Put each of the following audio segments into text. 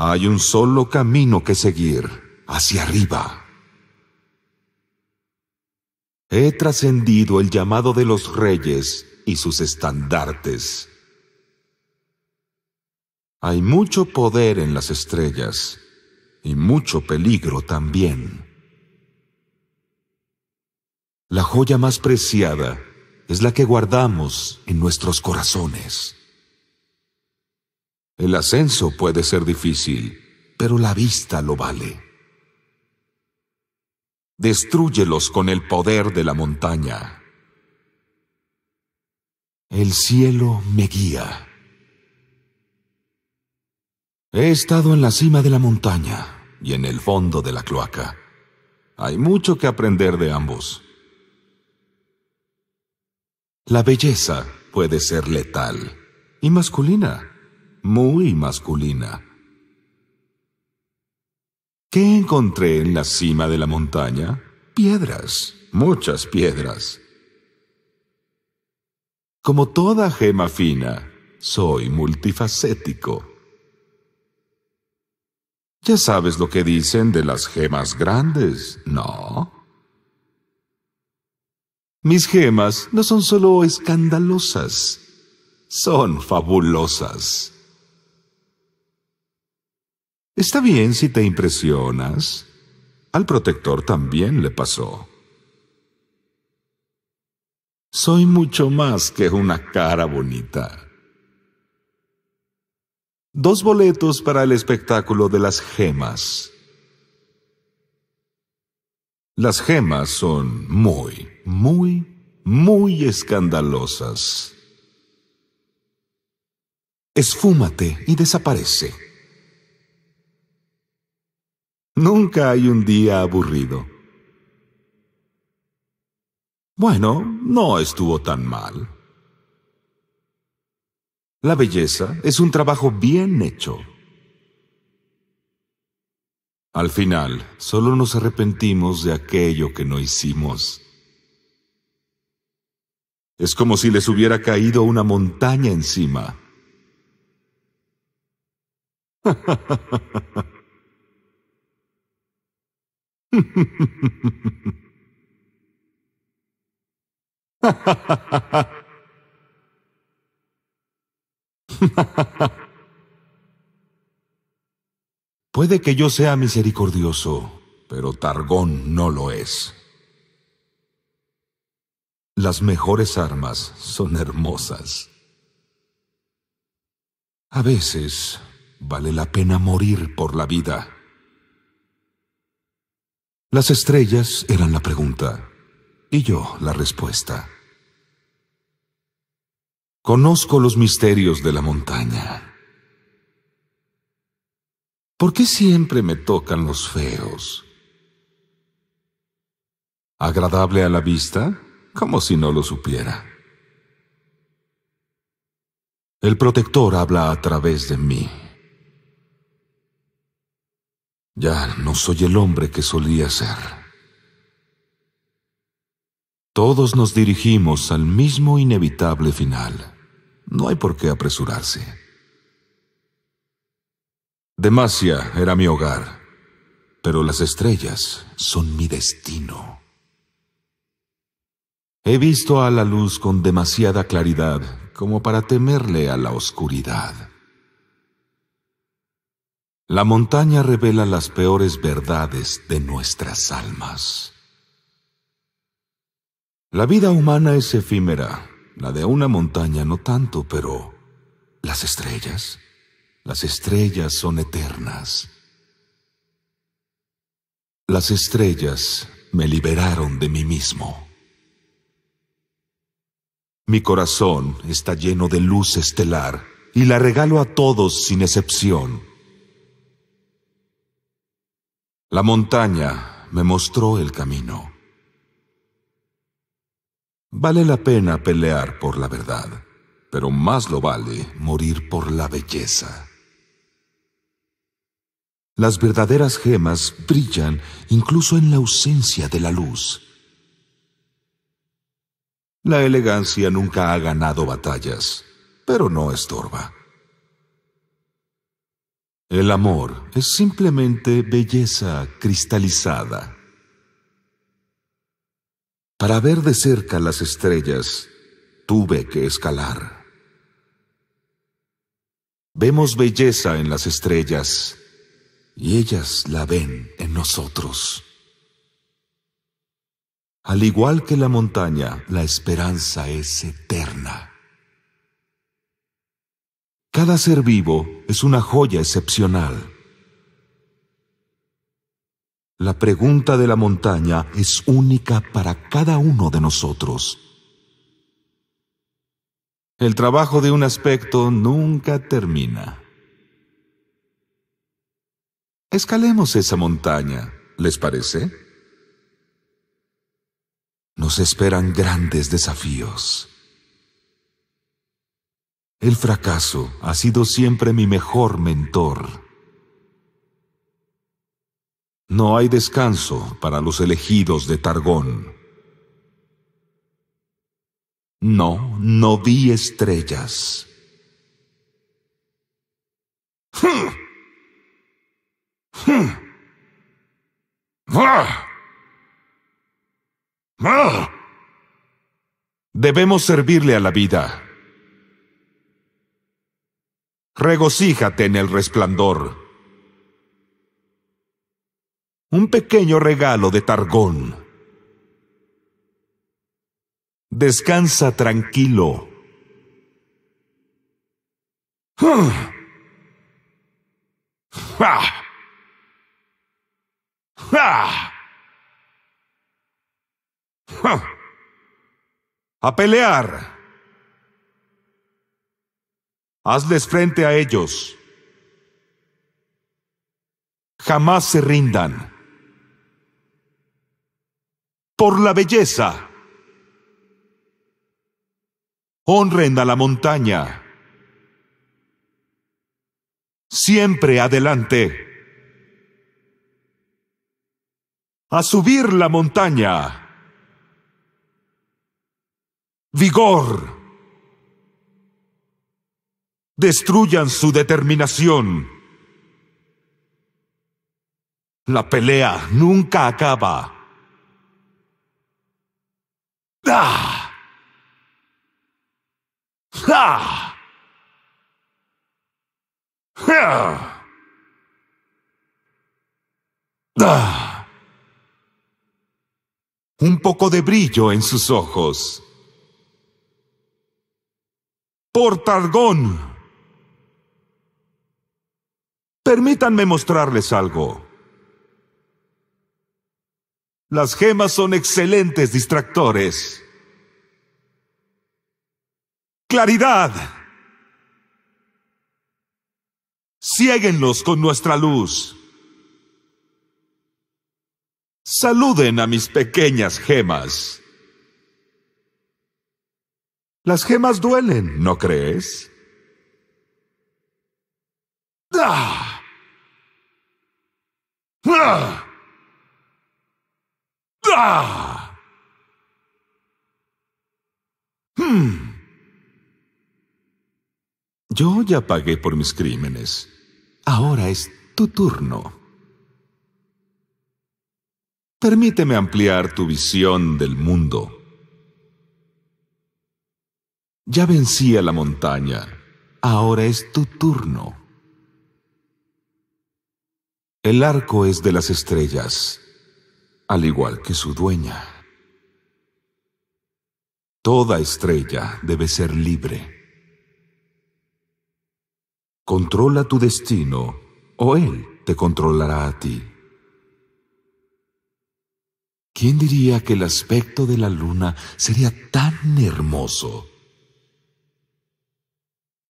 Hay un solo camino que seguir, hacia arriba. He trascendido el llamado de los reyes y sus estandartes. Hay mucho poder en las estrellas y mucho peligro también. La joya más preciada es la que guardamos en nuestros corazones. El ascenso puede ser difícil, pero la vista lo vale. Destrúyelos con el poder de la montaña. El cielo me guía. He estado en la cima de la montaña y en el fondo de la cloaca. Hay mucho que aprender de ambos. La belleza puede ser letal y masculina muy masculina. ¿Qué encontré en la cima de la montaña? Piedras, muchas piedras. Como toda gema fina, soy multifacético. Ya sabes lo que dicen de las gemas grandes, ¿no? Mis gemas no son solo escandalosas, son fabulosas. Está bien si te impresionas. Al protector también le pasó. Soy mucho más que una cara bonita. Dos boletos para el espectáculo de las gemas. Las gemas son muy, muy, muy escandalosas. Esfúmate y desaparece. Nunca hay un día aburrido. Bueno, no estuvo tan mal. La belleza es un trabajo bien hecho. Al final, solo nos arrepentimos de aquello que no hicimos. Es como si les hubiera caído una montaña encima. Puede que yo sea misericordioso, pero Targón no lo es. Las mejores armas son hermosas. A veces vale la pena morir por la vida. Las estrellas eran la pregunta y yo la respuesta. Conozco los misterios de la montaña. ¿Por qué siempre me tocan los feos? Agradable a la vista, como si no lo supiera. El protector habla a través de mí. Ya no soy el hombre que solía ser. Todos nos dirigimos al mismo inevitable final. No hay por qué apresurarse. Demacia era mi hogar, pero las estrellas son mi destino. He visto a la luz con demasiada claridad como para temerle a la oscuridad. La montaña revela las peores verdades de nuestras almas. La vida humana es efímera, la de una montaña no tanto, pero las estrellas, las estrellas son eternas. Las estrellas me liberaron de mí mismo. Mi corazón está lleno de luz estelar y la regalo a todos sin excepción. La montaña me mostró el camino. Vale la pena pelear por la verdad, pero más lo vale morir por la belleza. Las verdaderas gemas brillan incluso en la ausencia de la luz. La elegancia nunca ha ganado batallas, pero no estorba. El amor es simplemente belleza cristalizada. Para ver de cerca las estrellas, tuve que escalar. Vemos belleza en las estrellas y ellas la ven en nosotros. Al igual que la montaña, la esperanza es eterna. Cada ser vivo es una joya excepcional. La pregunta de la montaña es única para cada uno de nosotros. El trabajo de un aspecto nunca termina. Escalemos esa montaña, ¿les parece? Nos esperan grandes desafíos. El fracaso ha sido siempre mi mejor mentor. No hay descanso para los elegidos de Targón. No, no vi estrellas. Debemos servirle a la vida regocíjate en el resplandor. Un pequeño regalo de Targón. Descansa tranquilo. Ah. Ah. A pelear hazles frente a ellos. Jamás se rindan. Por la belleza. Honren a la montaña. Siempre adelante. A subir la montaña. Vigor. Destruyan su determinación. La pelea nunca acaba. Un poco de brillo en sus ojos. Por Targón. Permítanme mostrarles algo. Las gemas son excelentes distractores. Claridad. Siéguenlos con nuestra luz. Saluden a mis pequeñas gemas. Las gemas duelen, ¿no crees? ¡Ah! Yo ya pagué por mis crímenes. Ahora es tu turno. Permíteme ampliar tu visión del mundo. Ya vencí a la montaña. Ahora es tu turno. El arco es de las estrellas, al igual que su dueña. Toda estrella debe ser libre. Controla tu destino o él te controlará a ti. ¿Quién diría que el aspecto de la luna sería tan hermoso?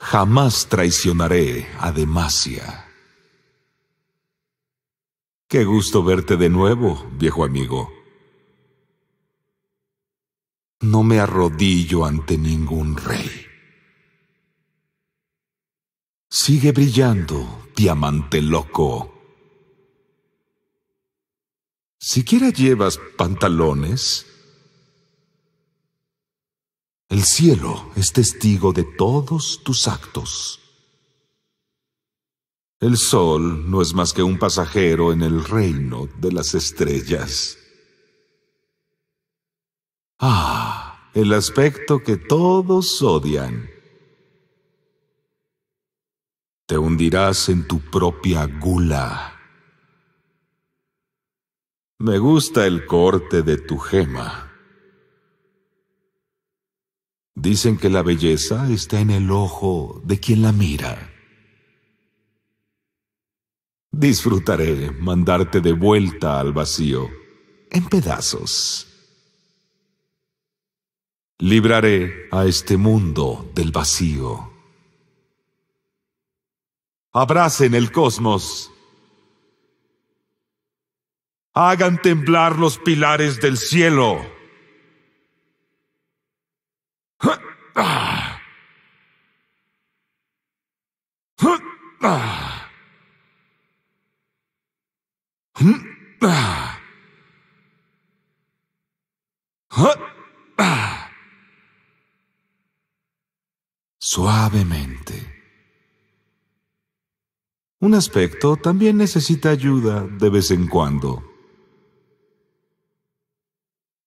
Jamás traicionaré a Demacia. Qué gusto verte de nuevo, viejo amigo. No me arrodillo ante ningún rey. Sigue brillando, diamante loco. Siquiera llevas pantalones. El cielo es testigo de todos tus actos. El sol no es más que un pasajero en el reino de las estrellas. Ah, el aspecto que todos odian. Te hundirás en tu propia gula. Me gusta el corte de tu gema. Dicen que la belleza está en el ojo de quien la mira. Disfrutaré mandarte de vuelta al vacío, en pedazos. Libraré a este mundo del vacío. Abracen el cosmos. Hagan temblar los pilares del cielo. suavemente. Un aspecto también necesita ayuda de vez en cuando.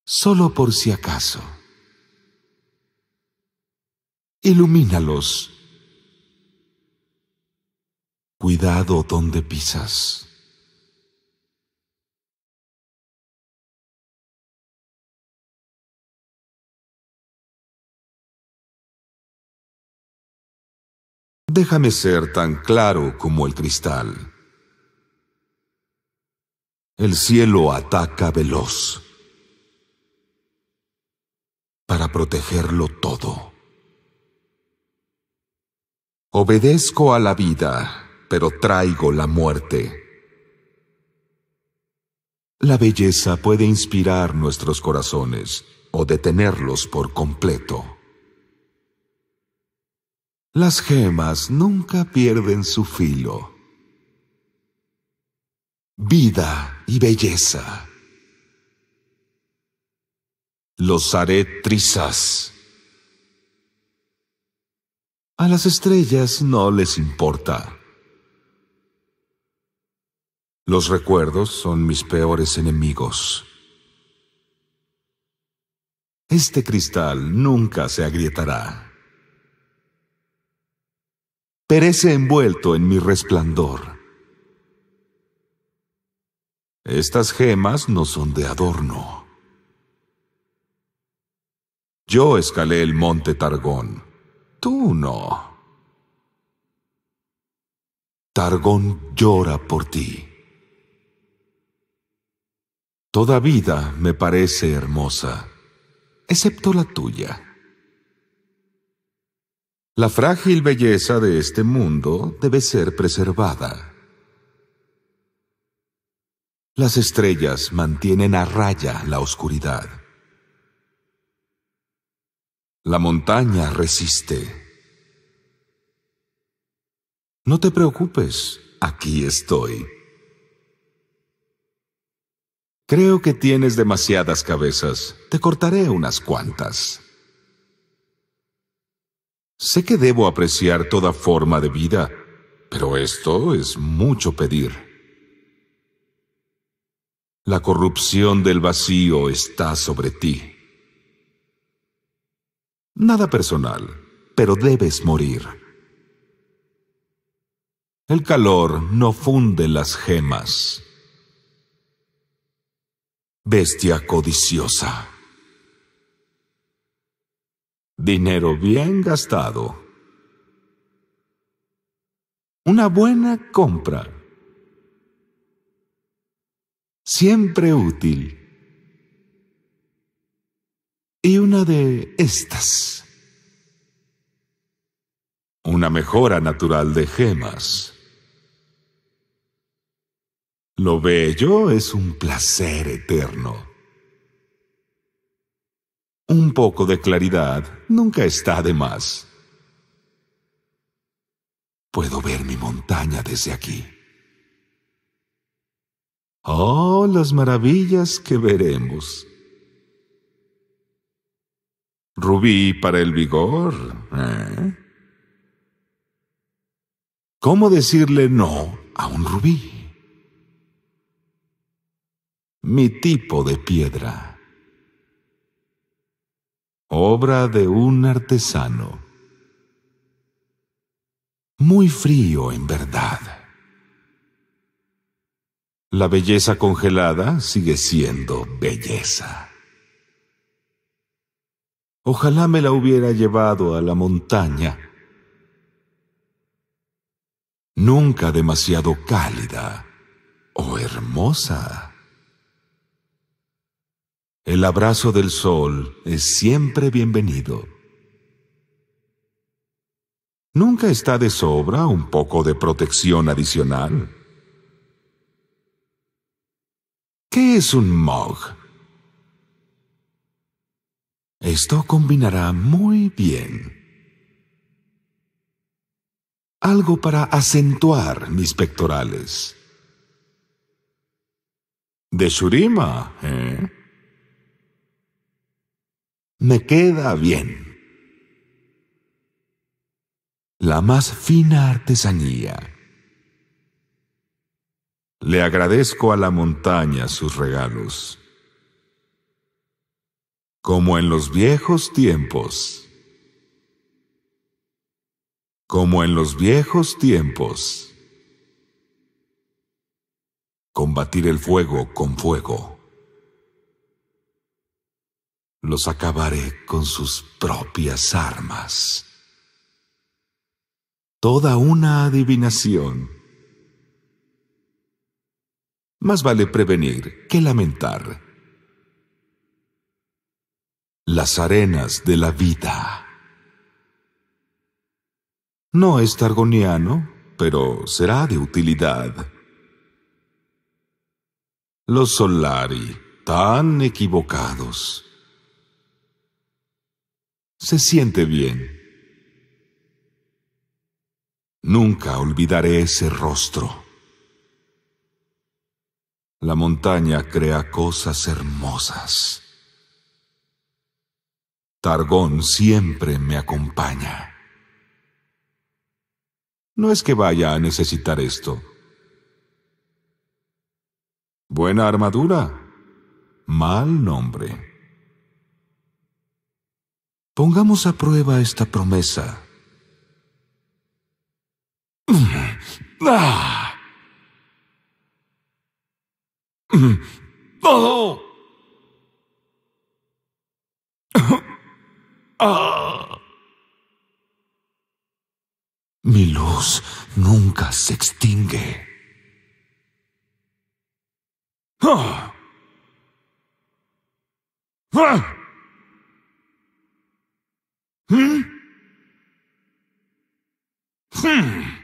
Solo por si acaso. Ilumínalos. Cuidado donde pisas. déjame ser tan claro como el cristal. El cielo ataca veloz para protegerlo todo. Obedezco a la vida, pero traigo la muerte. La belleza puede inspirar nuestros corazones o detenerlos por completo. Las gemas nunca pierden su filo. Vida y belleza. Los haré trizas. A las estrellas no les importa. Los recuerdos son mis peores enemigos. Este cristal nunca se agrietará perece envuelto en mi resplandor. Estas gemas no son de adorno. Yo escalé el monte Targón, tú no. Targón llora por ti. Toda vida me parece hermosa, excepto la tuya. La frágil belleza de este mundo debe ser preservada. Las estrellas mantienen a raya la oscuridad. La montaña resiste. No te preocupes, aquí estoy. Creo que tienes demasiadas cabezas. Te cortaré unas cuantas. Sé que debo apreciar toda forma de vida, pero esto es mucho pedir. La corrupción del vacío está sobre ti. Nada personal, pero debes morir. El calor no funde las gemas. Bestia codiciosa. Dinero bien gastado. Una buena compra. Siempre útil. Y una de estas. Una mejora natural de gemas. Lo bello es un placer eterno. Un poco de claridad nunca está de más. Puedo ver mi montaña desde aquí. Oh, las maravillas que veremos. Rubí para el vigor. ¿eh? ¿Cómo decirle no a un rubí? Mi tipo de piedra obra de un artesano. Muy frío, en verdad. La belleza congelada sigue siendo belleza. Ojalá me la hubiera llevado a la montaña. Nunca demasiado cálida o hermosa. El abrazo del sol es siempre bienvenido. Nunca está de sobra un poco de protección adicional. ¿Qué es un mog? Esto combinará muy bien. Algo para acentuar mis pectorales. De Shurima, ¿eh? me queda bien. La más fina artesanía. Le agradezco a la montaña sus regalos. Como en los viejos tiempos. Como en los viejos tiempos. Combatir el fuego con fuego los acabaré con sus propias armas. Toda una adivinación. Más vale prevenir que lamentar. Las arenas de la vida. No es targoniano, pero será de utilidad. Los Solari, tan equivocados se siente bien. Nunca olvidaré ese rostro. La montaña crea cosas hermosas. Targón siempre me acompaña. No es que vaya a necesitar esto. Buena armadura. Mal nombre. Pongamos a prueba esta promesa. Mm. Ah. Mm. Oh. Ah. Mi luz nunca se extingue. Ah. Hmm? Hmm.